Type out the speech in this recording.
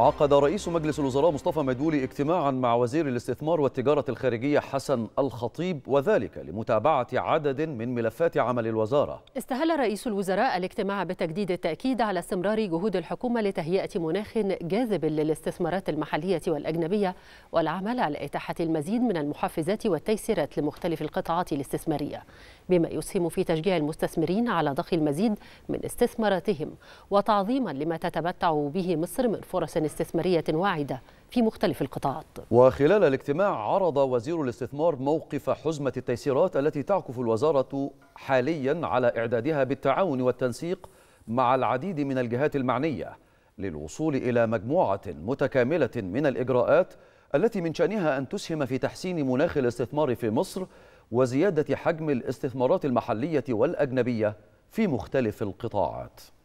عقد رئيس مجلس الوزراء مصطفى مدبولي اجتماعا مع وزير الاستثمار والتجارة الخارجية حسن الخطيب وذلك لمتابعة عدد من ملفات عمل الوزارة استهل رئيس الوزراء الاجتماع بتجديد التأكيد على استمرار جهود الحكومة لتهيئة مناخ جاذب للاستثمارات المحلية والأجنبية والعمل على إتاحة المزيد من المحفزات والتيسيرات لمختلف القطاعات الاستثمارية بما يسهم في تشجيع المستثمرين على ضخ المزيد من استثماراتهم وتعظيما لما تتمتع به مصر من فرص استثمارية واعدة في مختلف القطاعات وخلال الاجتماع عرض وزير الاستثمار موقف حزمة التيسيرات التي تعكف الوزارة حاليا على إعدادها بالتعاون والتنسيق مع العديد من الجهات المعنية للوصول إلى مجموعة متكاملة من الإجراءات التي من شأنها أن تسهم في تحسين مناخ الاستثمار في مصر وزيادة حجم الاستثمارات المحلية والأجنبية في مختلف القطاعات